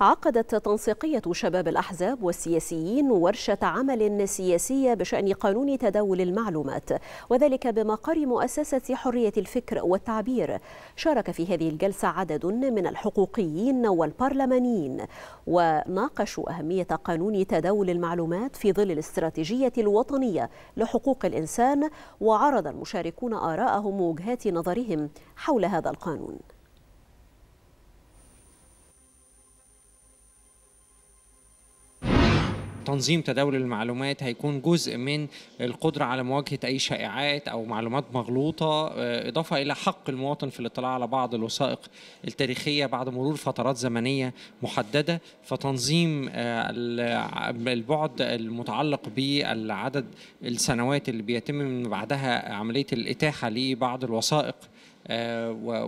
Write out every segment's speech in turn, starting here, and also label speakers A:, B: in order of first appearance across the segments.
A: عقدت تنسيقية شباب الأحزاب والسياسيين ورشة عمل سياسية بشأن قانون تداول المعلومات وذلك بمقر مؤسسة حرية الفكر والتعبير شارك في هذه الجلسة عدد من الحقوقيين والبرلمانيين وناقشوا أهمية قانون تداول المعلومات في ظل الاستراتيجية الوطنية لحقوق الإنسان وعرض المشاركون آراءهم ووجهات نظرهم حول هذا القانون
B: تنظيم تداول المعلومات هيكون جزء من القدرة على مواجهة أي شائعات أو معلومات مغلوطة آه، إضافة إلى حق المواطن في الاطلاع على بعض الوثائق التاريخية بعد مرور فترات زمنية محددة فتنظيم آه، البعد المتعلق بالعدد السنوات اللي بيتم من بعدها عملية الإتاحة لبعض الوثائق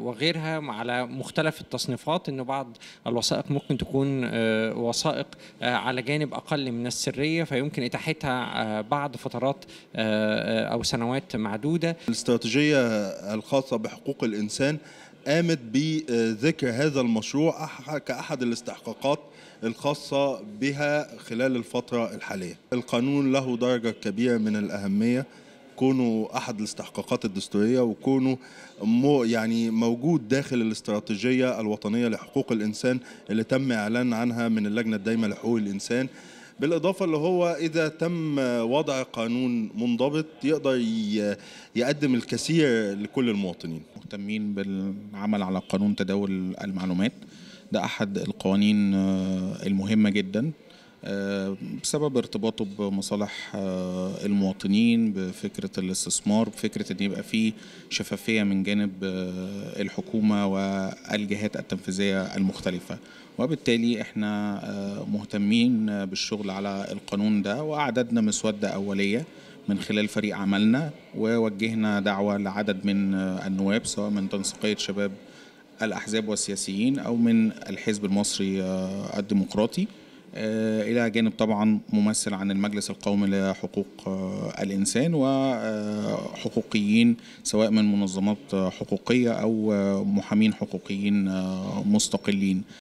B: وغيرها على مختلف التصنيفات ان بعض الوثائق ممكن تكون آه، وثائق آه، على جانب اقل من السريه فيمكن اتاحتها آه، بعد فترات او سنوات معدوده الاستراتيجيه
C: الخاصه بحقوق الانسان قامت بذكر هذا المشروع كأحد الاستحقاقات الخاصة بها خلال الفترة الحالية القانون له درجة كبيرة من الأهمية كونه احد الاستحقاقات الدستوريه وكونه مو يعني موجود داخل الاستراتيجيه الوطنيه لحقوق الانسان اللي تم اعلان عنها من اللجنه الدائمه لحقوق الانسان بالإضافة اللي هو إذا تم وضع قانون منضبط يقدر يقدم الكثير لكل المواطنين مهتمين بالعمل على قانون تداول المعلومات
D: ده أحد القوانين آه، المهمة جدا آه، بسبب ارتباطه بمصالح آه، المواطنين بفكرة الاستثمار بفكرة ان يبقى في شفافية من جانب آه، الحكومة والجهات التنفيذية المختلفة وبالتالي احنا مهتمين بالشغل على القانون ده واعددنا مسودة اولية من خلال فريق عملنا ووجهنا دعوة لعدد من النواب سواء من تنسيقية شباب الأحزاب والسياسيين أو من الحزب المصري الديمقراطي آه، إلى جانب طبعا ممثل عن المجلس القومي لحقوق آه، الإنسان وحقوقيين آه، سواء
A: من منظمات حقوقية أو محامين حقوقيين مستقلين